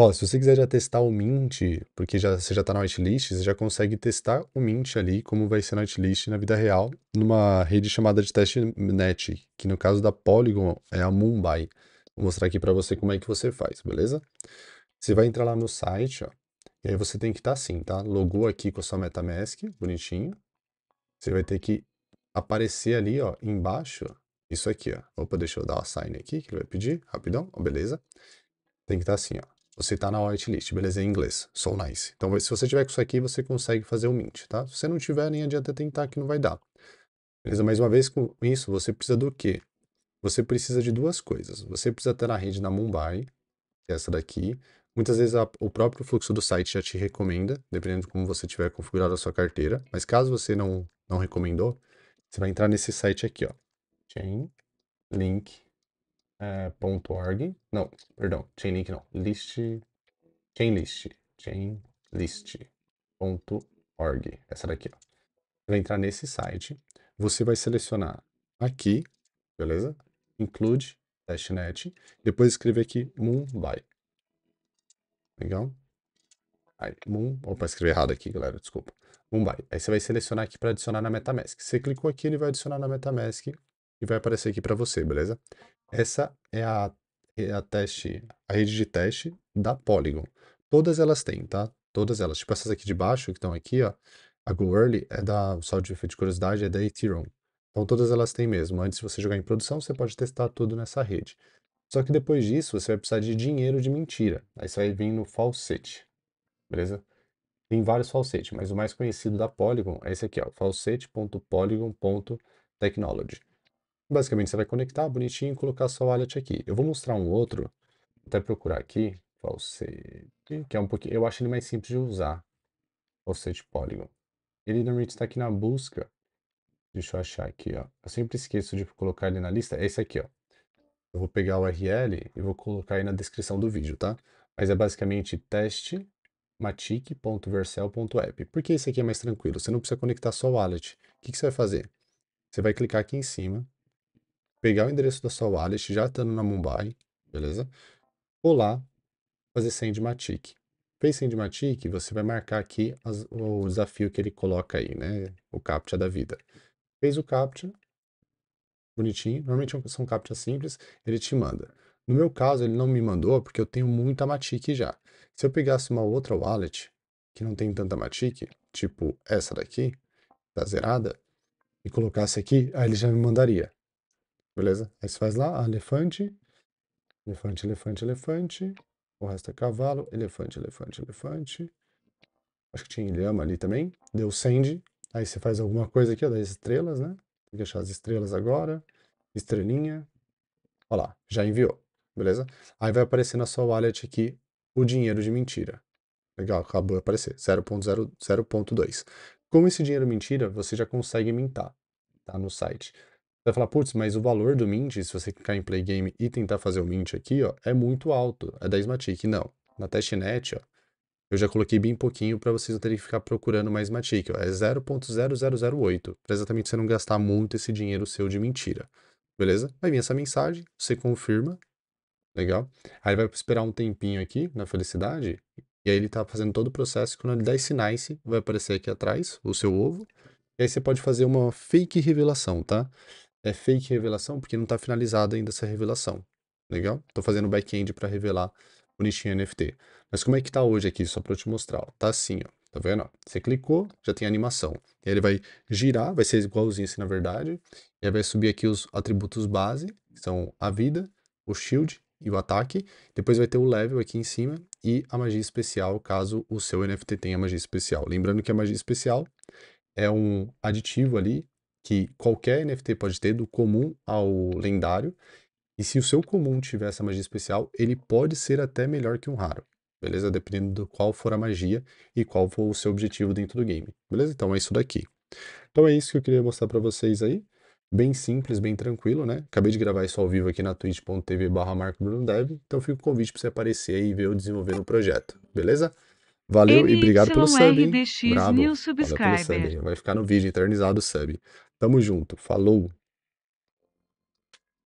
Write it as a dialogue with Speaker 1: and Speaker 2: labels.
Speaker 1: Ó, se você quiser já testar o Mint, porque já, você já está na whitelist, você já consegue testar o Mint ali, como vai ser na whitelist na vida real, numa rede chamada de testnet, que no caso da Polygon é a Mumbai. Vou mostrar aqui para você como é que você faz, beleza? Você vai entrar lá no site, ó, e aí você tem que estar tá assim, tá? Logou aqui com a sua MetaMask, bonitinho. Você vai ter que aparecer ali, ó, embaixo, isso aqui, ó. Opa, deixa eu dar o sign aqui, que ele vai pedir, rapidão, ó, beleza? Tem que estar tá assim, ó você está na whitelist, beleza? Em inglês, so nice. Então, se você tiver com isso aqui, você consegue fazer o mint, tá? Se você não tiver, nem adianta tentar que não vai dar. Beleza? Mais uma vez, com isso, você precisa do quê? Você precisa de duas coisas. Você precisa ter na rede na Mumbai, que é essa daqui. Muitas vezes a, o próprio fluxo do site já te recomenda, dependendo de como você tiver configurado a sua carteira. Mas caso você não, não recomendou, você vai entrar nesse site aqui, ó. Chain Link é, ponto .org, não, perdão, Chainlink não, list, Chainlist, Chainlist.org, essa daqui, ó. Vai entrar nesse site, você vai selecionar aqui, beleza? Include testnet, depois escrever aqui Mumbai. Legal? Aí, Mum, opa, escrevi errado aqui, galera, desculpa. Mumbai. Aí você vai selecionar aqui para adicionar na MetaMask. Você clicou aqui, ele vai adicionar na MetaMask e vai aparecer aqui para você, beleza? Essa é a, é a teste, a rede de teste da Polygon. Todas elas têm, tá? Todas elas. Tipo essas aqui de baixo, que estão aqui, ó. A GoEarly é da, só de, de curiosidade, é da Ethereum. Então todas elas têm mesmo. Antes de você jogar em produção, você pode testar tudo nessa rede. Só que depois disso, você vai precisar de dinheiro de mentira. Aí você vai vir no falsete, beleza? Tem vários falsetes, mas o mais conhecido da Polygon é esse aqui, ó, falsete.polygon.technology. Basicamente, você vai conectar bonitinho e colocar sua wallet aqui. Eu vou mostrar um outro, vou até procurar aqui, falsete, que é um pouquinho, eu acho ele mais simples de usar, falsete Polygon. Ele normalmente está aqui na busca, deixa eu achar aqui, ó. Eu sempre esqueço de colocar ele na lista, é esse aqui, ó. Eu vou pegar o URL e vou colocar aí na descrição do vídeo, tá? Mas é basicamente teste matic.vercel.app. Porque esse aqui é mais tranquilo, você não precisa conectar só o wallet. O que, que você vai fazer? Você vai clicar aqui em cima, pegar o endereço da sua wallet, já estando na Mumbai, beleza? Pular, fazer Sendmatic. Fez Sendmatic, você vai marcar aqui as, o desafio que ele coloca aí, né? O CAPTCHA da vida. Fez o CAPTCHA, bonitinho. Normalmente é são CAPTCHAs simples, ele te manda. No meu caso, ele não me mandou porque eu tenho muita Matic já. Se eu pegasse uma outra wallet que não tem tanta Matic, tipo essa daqui, tá zerada, e colocasse aqui, aí ele já me mandaria. Beleza? Aí você faz lá, ah, elefante, elefante, elefante, elefante. O resto é cavalo, elefante, elefante, elefante. Acho que tinha ilhama ali também. Deu send. Aí você faz alguma coisa aqui, ó, das estrelas, né? Tem que achar as estrelas agora. Estrelinha. Olha lá, já enviou. Beleza? Aí vai aparecer na sua wallet aqui o dinheiro de mentira. Legal, acabou de aparecer. 0.0, Com esse dinheiro mentira, você já consegue mintar, tá? No site vai falar, putz, mas o valor do Mint, se você clicar em Play Game e tentar fazer o Mint aqui, ó, é muito alto, é 10 Matic. Não, na testnet, ó, eu já coloquei bem pouquinho para vocês não terem que ficar procurando mais Matic, ó, é 0.0008, para exatamente você não gastar muito esse dinheiro seu de mentira, beleza? Vai vir essa mensagem, você confirma, legal? Aí vai esperar um tempinho aqui, na felicidade, e aí ele tá fazendo todo o processo, quando ele dá esse nice, vai aparecer aqui atrás, o seu ovo, e aí você pode fazer uma fake revelação, tá? é fake revelação porque não está finalizada ainda essa revelação. Legal? Estou fazendo back-end para revelar o nichinho NFT. Mas como é que está hoje aqui, só para eu te mostrar. Está Tá assim, ó. Tá vendo? Você clicou, já tem animação. E aí ele vai girar, vai ser igualzinho assim na verdade. E aí vai subir aqui os atributos base, que são a vida, o shield e o ataque. Depois vai ter o level aqui em cima e a magia especial, caso o seu NFT tenha magia especial. Lembrando que a magia especial é um aditivo ali que qualquer NFT pode ter, do comum ao lendário. E se o seu comum tiver essa magia especial, ele pode ser até melhor que um raro. Beleza? Dependendo do qual for a magia e qual for o seu objetivo dentro do game. Beleza? Então é isso daqui. Então é isso que eu queria mostrar para vocês aí. Bem simples, bem tranquilo, né? Acabei de gravar isso ao vivo aqui na twitch.tv barra marcobrunodev. Então fica o convite para você aparecer aí e ver eu desenvolvendo o projeto. Beleza? Valeu e obrigado pelo sub. Bravo. Valeu pelo sub. Vai ficar no vídeo eternizado o sub. Tamo junto. Falou.